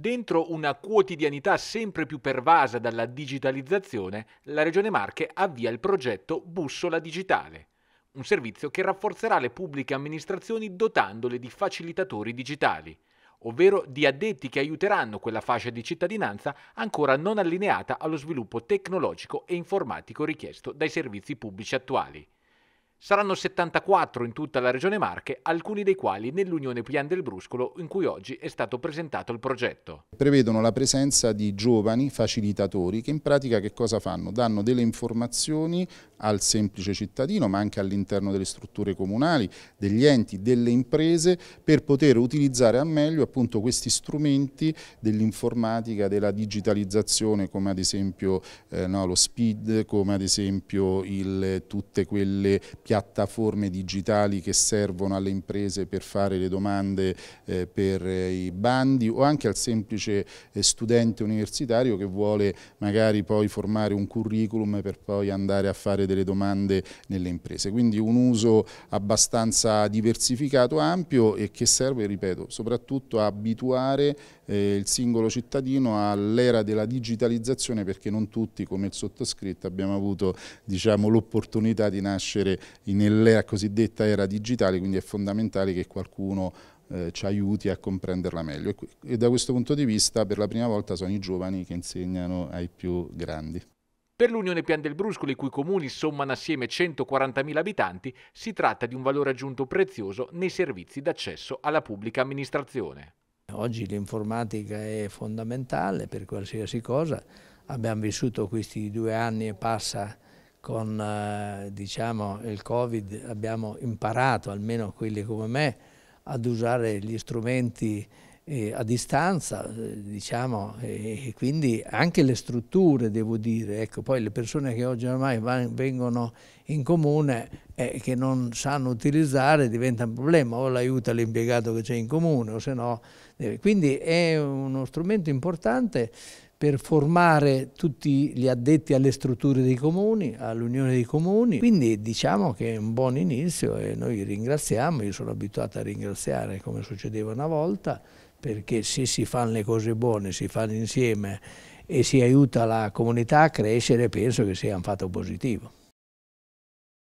Dentro una quotidianità sempre più pervasa dalla digitalizzazione, la Regione Marche avvia il progetto Bussola Digitale, un servizio che rafforzerà le pubbliche amministrazioni dotandole di facilitatori digitali, ovvero di addetti che aiuteranno quella fascia di cittadinanza ancora non allineata allo sviluppo tecnologico e informatico richiesto dai servizi pubblici attuali. Saranno 74 in tutta la regione Marche, alcuni dei quali nell'Unione Pian del Bruscolo in cui oggi è stato presentato il progetto. Prevedono la presenza di giovani facilitatori che in pratica che cosa fanno? Danno delle informazioni al semplice cittadino ma anche all'interno delle strutture comunali, degli enti, delle imprese per poter utilizzare al meglio appunto questi strumenti dell'informatica, della digitalizzazione come ad esempio eh, no, lo SPID, come ad esempio il, tutte quelle piattaforme digitali che servono alle imprese per fare le domande eh, per eh, i bandi o anche al semplice eh, studente universitario che vuole magari poi formare un curriculum per poi andare a fare delle domande nelle imprese. Quindi un uso abbastanza diversificato, ampio e che serve, ripeto, soprattutto a abituare eh, il singolo cittadino all'era della digitalizzazione perché non tutti come il sottoscritto abbiamo avuto diciamo, l'opportunità di nascere nell'era cosiddetta era digitale, quindi è fondamentale che qualcuno eh, ci aiuti a comprenderla meglio. E, e da questo punto di vista per la prima volta sono i giovani che insegnano ai più grandi. Per l'Unione Pian del Brusco, i cui comuni sommano assieme 140.000 abitanti, si tratta di un valore aggiunto prezioso nei servizi d'accesso alla pubblica amministrazione. Oggi l'informatica è fondamentale per qualsiasi cosa. Abbiamo vissuto questi due anni e passa con eh, diciamo, il Covid abbiamo imparato, almeno quelli come me, ad usare gli strumenti eh, a distanza, eh, diciamo, e quindi anche le strutture, devo dire. Ecco, poi le persone che oggi ormai vengono in comune eh, che non sanno utilizzare diventa un problema, o l'aiuta l'impiegato che c'è in comune, o se no... Deve. Quindi è uno strumento importante per formare tutti gli addetti alle strutture dei comuni, all'unione dei comuni. Quindi diciamo che è un buon inizio e noi ringraziamo, io sono abituato a ringraziare come succedeva una volta, perché se si fanno le cose buone, si fanno insieme e si aiuta la comunità a crescere, penso che sia un fatto positivo.